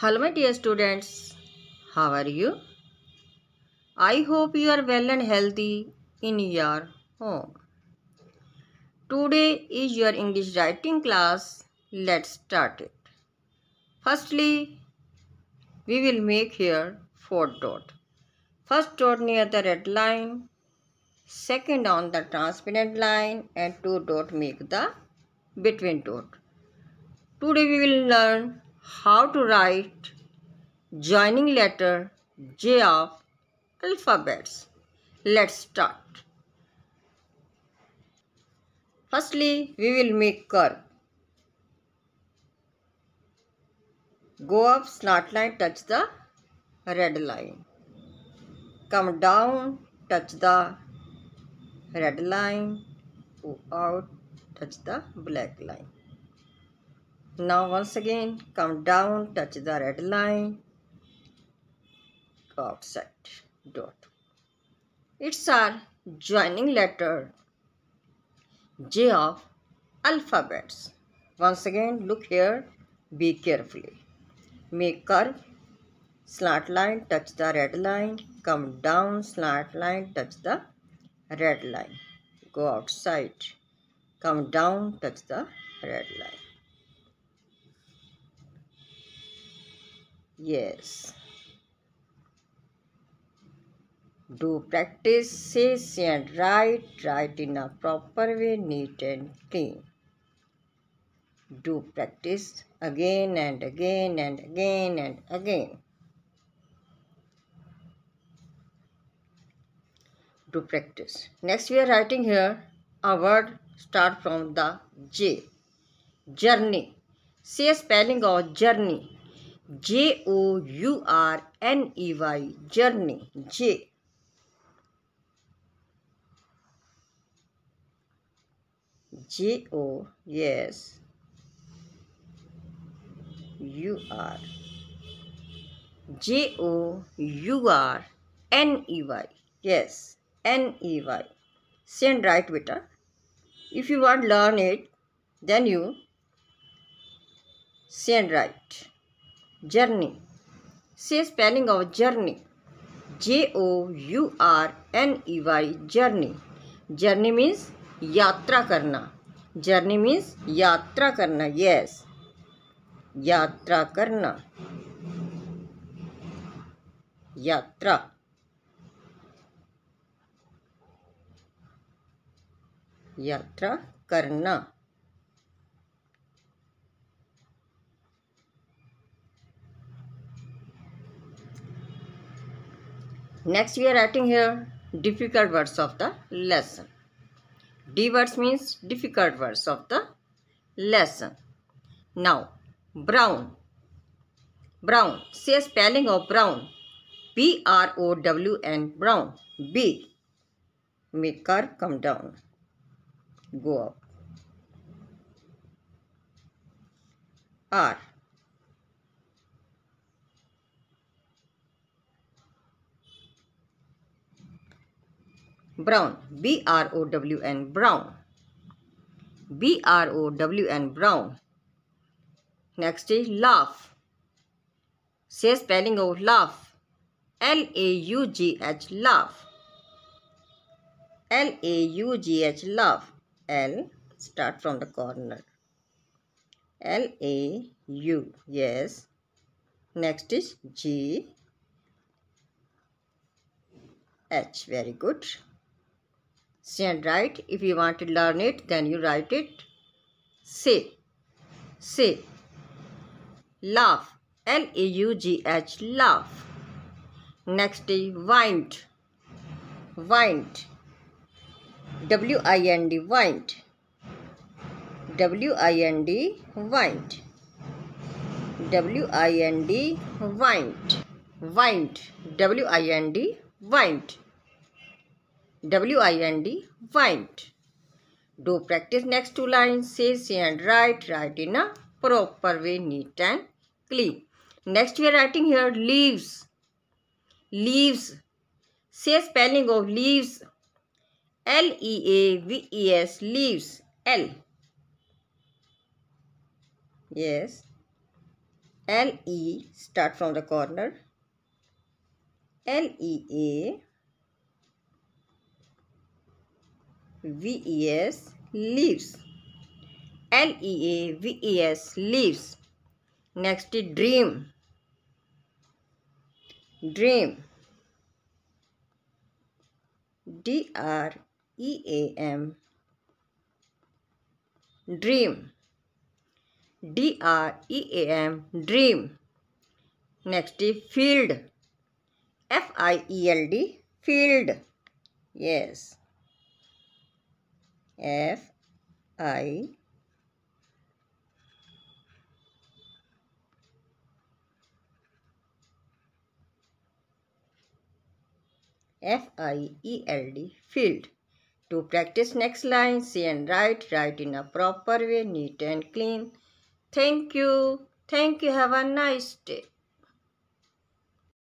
Hello my dear students, how are you? I hope you are well and healthy in your home. Today is your English writing class. Let's start it. Firstly, we will make here four dot. First dot near the red line, second on the transparent line and two dot make the between dot. Today we will learn how to write joining letter J of alphabets. Let's start. Firstly, we will make curve. Go up, snot line, touch the red line. Come down, touch the red line. Go out, touch the black line. Now once again come down, touch the red line, outside dot. It's our joining letter J of alphabets. Once again look here, be carefully. Make curve, slant line, touch the red line, come down, slant line, touch the red line. Go outside, come down, touch the red line. Yes. Do practice says and write. Write in a proper way, neat and clean. Do practice again and again and again and again. Do practice. Next we are writing here a word start from the J. Journey. See a spelling of journey. J O U R N E Y journey J J O yes U R J O U R N E Y yes N E Y send right beta if you want learn it then you send right journey से spelling of journey J O U R N E Y journey journey means यात्रा करना journey means यात्रा करना yes यात्रा करना यात्रा यात्रा करना Next we are writing here difficult words of the lesson. D words means difficult words of the lesson. Now brown. Brown. Say spelling of brown. B R O W N brown. B. Make car come down. Go up. R. brown b r o w n brown b r o w n brown next is laugh say spelling of laugh l a u g h laugh l a u g h laugh l start from the corner l a u yes next is g h very good and write. If you want to learn it, then you write it. Say, say, laugh, L-A-U-G-H, laugh. Next is wind, wind, W-I-N-D, wind, W-I-N-D, wind, W-I-N-D, wind, wind, W-I-N-D, wind. W-I-N-D, wind. Do practice next two lines. Say, say and write. Write in a proper way, neat and clean. Next we are writing here leaves. Leaves. Say spelling of leaves. L-E-A-V-E-S, leaves. L. Yes. L-E, start from the corner. L-E-A. V-E-S leaves. L-E-A-V-E-S leaves. Next is dream. Dream. D-R-E-A-M dream d r e a m dream next is field f i e l d field yes F I F I E L D field. To practice next line, see and write, write in a proper way, neat and clean. Thank you. Thank you. Have a nice day.